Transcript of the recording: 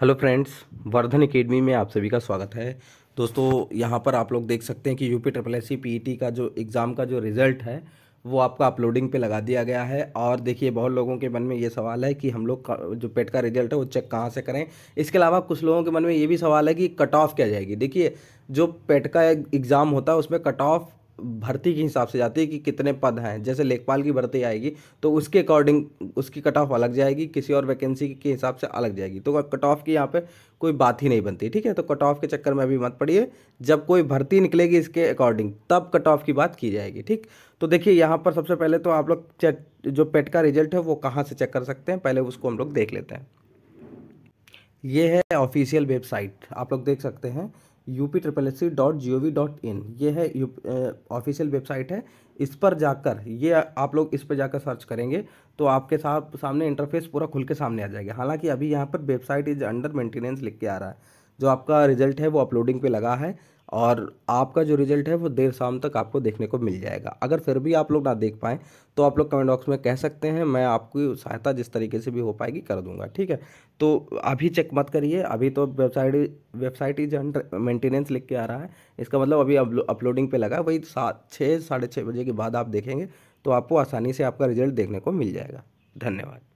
hello friends Vardhan academy में आप सभी का स्वागत है दोस्तों यहाँ पर आप लोग देख सकते हैं कि यूपी ट्रिपल एस सी का जो एग्ज़ाम का जो रिज़ल्ट है वो आपका अपलोडिंग पे लगा दिया गया है और देखिए बहुत लोगों के मन में ये सवाल है कि हम लोग जो पेट का रिजल्ट है वो चेक कहाँ से करें इसके अलावा कुछ लोगों के मन में ये भी सवाल है कि कट ऑफ क्या जाएगी देखिए जो पेट का एग्ज़ाम होता है उसमें कट ऑफ भर्ती के हिसाब से जाती है कि कितने पद हैं जैसे लेखपाल की भर्ती आएगी तो उसके अकॉर्डिंग उसकी कट ऑफ अलग जाएगी किसी और वैकेंसी के हिसाब से अलग जाएगी तो कट ऑफ की यहाँ पे कोई बात ही नहीं बनती ठीक है तो कट ऑफ के चक्कर में अभी मत पड़िए जब कोई भर्ती निकलेगी इसके अकॉर्डिंग तब कट ऑफ की बात की जाएगी ठीक तो देखिए यहाँ पर सबसे पहले तो आप लोग चेक जो पेट का रिजल्ट है वो कहाँ से चेक कर सकते हैं पहले उसको हम लोग देख लेते हैं ये है ऑफिशियल वेबसाइट आप लोग देख सकते हैं U P triple S C dot G O V dot in ये है यू ऑफिशियल वेबसाइट है इस पर जाकर ये आप लोग इस पर जाकर सर्च करेंगे तो आपके साथ सामने इंटरफेस पूरा खुल के सामने आ जाएगा हालांकि अभी यहाँ पर वेबसाइट इज अंडर मेंटेनेंस लिख के आ रहा है जो आपका रिजल्ट है वो अपलोडिंग पे लगा है और आपका जो रिजल्ट है वो देर शाम तक आपको देखने को मिल जाएगा अगर फिर भी आप लोग ना देख पाएँ तो आप लोग कमेंट बॉक्स में कह सकते हैं मैं आपकी सहायता जिस तरीके से भी हो पाएगी कर दूंगा ठीक है तो अभी चेक मत करिए अभी तो website website is under maintenance लिख के आ रहा है इसका मतलब अभी अपलोडिंग पर लगा वही सात छः साढ़े छः बजे के बाद आप देखेंगे तो आपको आसानी से आपका रिजल्ट देखने को मिल जाएगा धन्यवाद